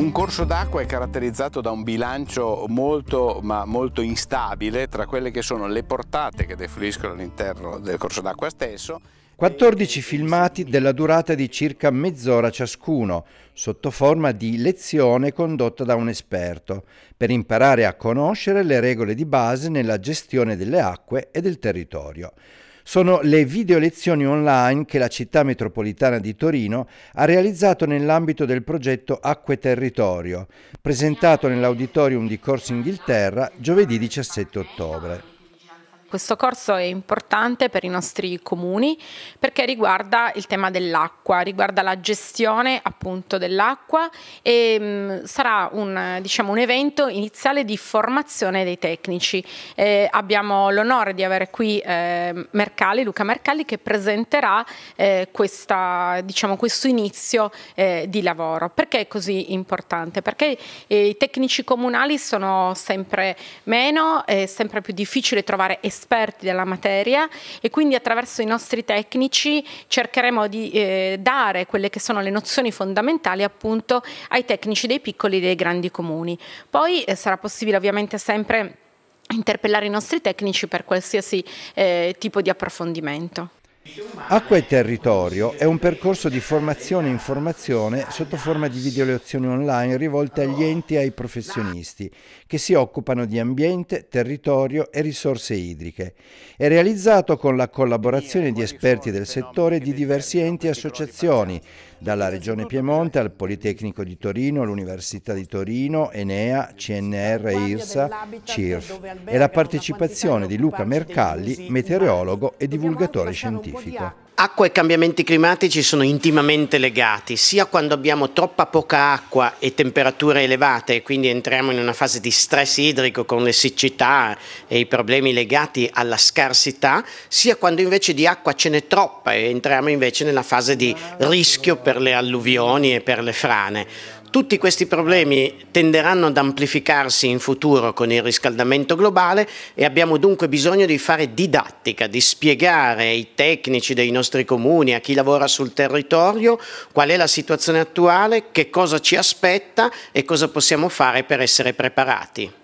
Un corso d'acqua è caratterizzato da un bilancio molto ma molto instabile tra quelle che sono le portate che defluiscono all'interno del corso d'acqua stesso 14 filmati della durata di circa mezz'ora ciascuno, sotto forma di lezione condotta da un esperto, per imparare a conoscere le regole di base nella gestione delle acque e del territorio sono le video lezioni online che la città metropolitana di Torino ha realizzato nell'ambito del progetto Acque Territorio, presentato nell'auditorium di Corso Inghilterra giovedì 17 ottobre. Questo corso è importante per i nostri comuni perché riguarda il tema dell'acqua, riguarda la gestione appunto dell'acqua e mh, mm, sarà un, diciamo, un, evento iniziale di formazione dei tecnici. Eh, abbiamo l'onore di avere qui eh, Mercalli, Luca Mercalli che presenterà eh, questa, diciamo, questo inizio eh, di lavoro. Perché è così importante? Perché eh, i tecnici comunali sono sempre meno, è sempre più difficile trovare esperienze esperti della materia e quindi attraverso i nostri tecnici cercheremo di eh, dare quelle che sono le nozioni fondamentali appunto ai tecnici dei piccoli e dei grandi comuni. Poi eh, sarà possibile ovviamente sempre interpellare i nostri tecnici per qualsiasi eh, tipo di approfondimento. Acqua e Territorio è un percorso di formazione e informazione sotto forma di video lezioni online rivolte agli enti e ai professionisti che si occupano di ambiente, territorio e risorse idriche. È realizzato con la collaborazione di esperti del settore di diversi enti e associazioni, dalla Regione Piemonte al Politecnico di Torino, l'Università di Torino, Enea, CNR, IRSA, CIRF e la partecipazione di Luca Mercalli, meteorologo e divulgatore scientifico acqua. e cambiamenti climatici sono intimamente legati, sia quando abbiamo troppa poca acqua e temperature elevate e quindi entriamo in una fase di stress idrico con le siccità e i problemi legati alla scarsità, sia quando invece di acqua ce n'è troppa e entriamo invece nella fase di rischio per le alluvioni e per le frane. Tutti questi problemi tenderanno ad amplificarsi in futuro con il riscaldamento globale e abbiamo dunque bisogno di fare didattica, di spiegare ai tecnici dei nostri comuni, a chi lavora sul territorio, qual è la situazione attuale, che cosa ci aspetta e cosa possiamo fare per essere preparati.